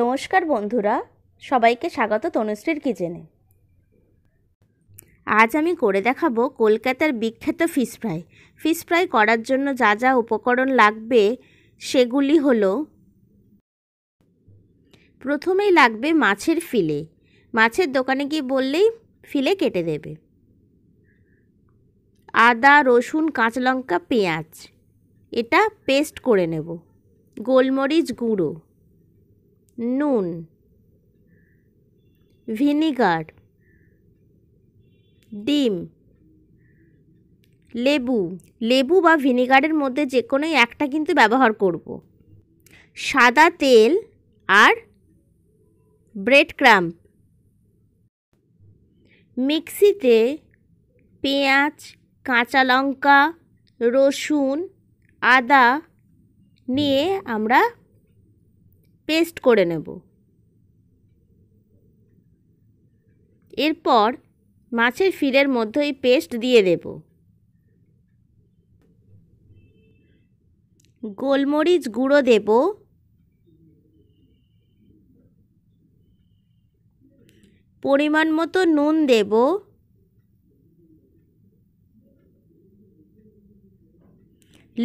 নমস্কার বন্ধুরা সবাইকে স্বাগত তনুশ্রীর কিচেনে আজ আমি করে দেখাবো কলকাতার বিখ্যাত ফিশ ফ্রাই ফিশ ফ্রাই করার জন্য যা যা উপকরণ লাগবে সেগুলি হলো প্রথমেই লাগবে মাছের ফিলে মাছের দোকানে গিয়ে বললেই ফিলে কেটে দেবে আদা রসুন কাঁচা লঙ্কা পেঁয়াজ এটা পেস্ট করে নেব গোলমরিচ গুঁড়ো নুন ভিনিগার ডিম লেবু লেবু বা ভিনিগারের মধ্যে যে কোনো একটা কিন্তু ব্যবহার করব সাদা তেল আর ব্রেড ক্রাম্প মিক্সিতে পেঁয়াজ কাঁচা লঙ্কা রসুন আদা নিয়ে আমরা পেস্ট করে নেব এরপর মাছের ফিলের মধ্যে এই পেস্ট দিয়ে দেব গোলমরিচ গুঁড়ো দেব পরিমাণ মতো নুন দেব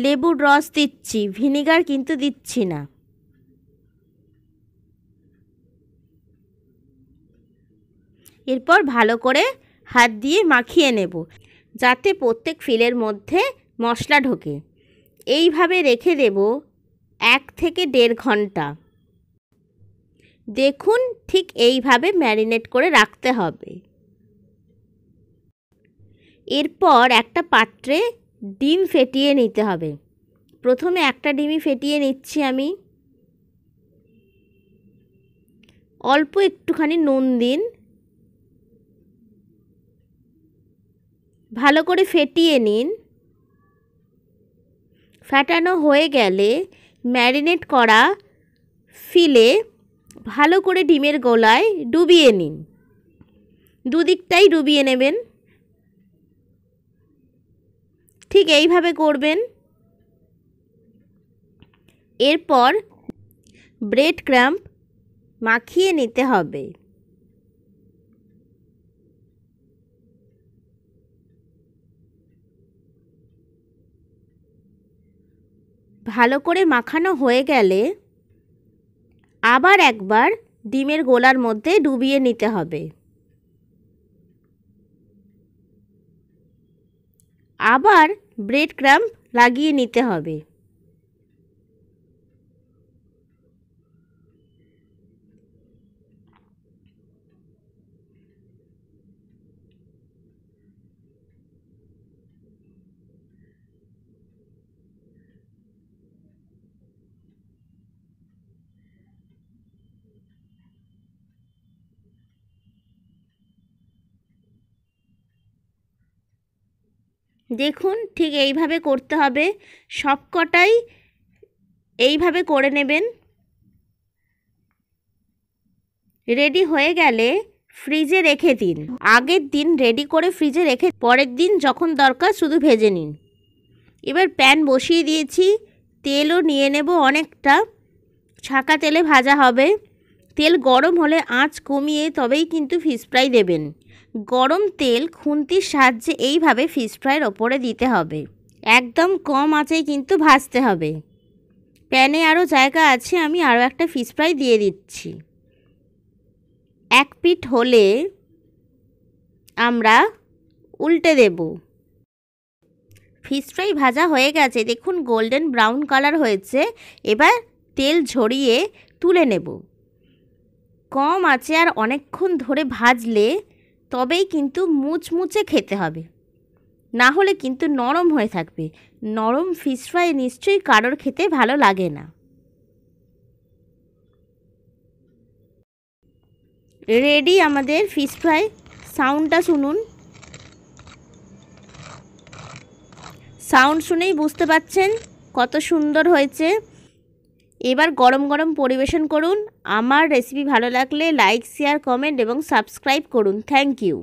লেবুর রস দিচ্ছি ভিনিগার কিন্তু দিচ্ছি না এরপর ভালো করে হাত দিয়ে মাখিয়ে নেব যাতে প্রত্যেক ফিলের মধ্যে মশলা ঢোকে এইভাবে রেখে দেব এক থেকে দেড় ঘন্টা দেখুন ঠিক এইভাবে ম্যারিনেট করে রাখতে হবে এরপর একটা পাত্রে ডিম ফেটিয়ে নিতে হবে প্রথমে একটা ডিমই ফেটিয়ে নিচ্ছি আমি অল্প একটুখানি নুন দিন ভালো করে ফেটিয়ে নিন ফাটানো হয়ে গেলে ম্যারিনেট করা ফিলে ভালো করে ডিমের গোলায় ডুবিয়ে নিন দুদিকটাই ডুবিয়ে নেবেন ঠিক এইভাবে করবেন এরপর ব্রেড ক্র্যাম্প মাখিয়ে নিতে হবে ভালো করে মাখানো হয়ে গেলে আবার একবার ডিমের গোলার মধ্যে ডুবিয়ে নিতে হবে আবার ব্রেড ক্রাম্প লাগিয়ে নিতে হবে দেখুন ঠিক এইভাবে করতে হবে সবকটাই এইভাবে করে নেবেন রেডি হয়ে গেলে ফ্রিজে রেখে দিন আগের দিন রেডি করে ফ্রিজে রেখে পরের দিন যখন দরকার শুধু ভেজে নিন এবার প্যান বসিয়ে দিয়েছি তেলও নিয়ে নেব অনেকটা ছাকা তেলে ভাজা হবে তেল গরম হলে আঁচ কমিয়ে তবেই কিন্তু ফিশ ফ্রাই দেবেন গরম তেল খুন্তির সাহায্যে এইভাবে ফিশ ফ্রাইয়ের ওপরে দিতে হবে একদম কম আঁচেই কিন্তু ভাজতে হবে প্যানে আরও জায়গা আছে আমি আরও একটা ফিশ ফ্রাই দিয়ে দিচ্ছি এক পিঠ হলে আমরা উল্টে দেব ফিশ ফ্রাই ভাজা হয়ে গেছে দেখুন গোল্ডেন ব্রাউন কালার হয়েছে এবার তেল ঝরিয়ে তুলে নেব কম আছে আর অনেকক্ষণ ধরে ভাজলে তবেই কিন্তু মুচমুচে খেতে হবে না হলে কিন্তু নরম হয়ে থাকবে নরম ফিশ ফ্রাই নিশ্চয়ই কারোর খেতে ভালো লাগে না রেডি আমাদের ফিশ ফ্রাই সাউন্ডটা শুনুন সাউন্ড শুনেই বুঝতে পাচ্ছেন কত সুন্দর হয়েছে এবার গরম গরম পরিবেশন করুন আমার রেসিপি ভালো লাগলে লাইক শেয়ার কমেন্ট এবং সাবস্ক্রাইব করুন থ্যাংক ইউ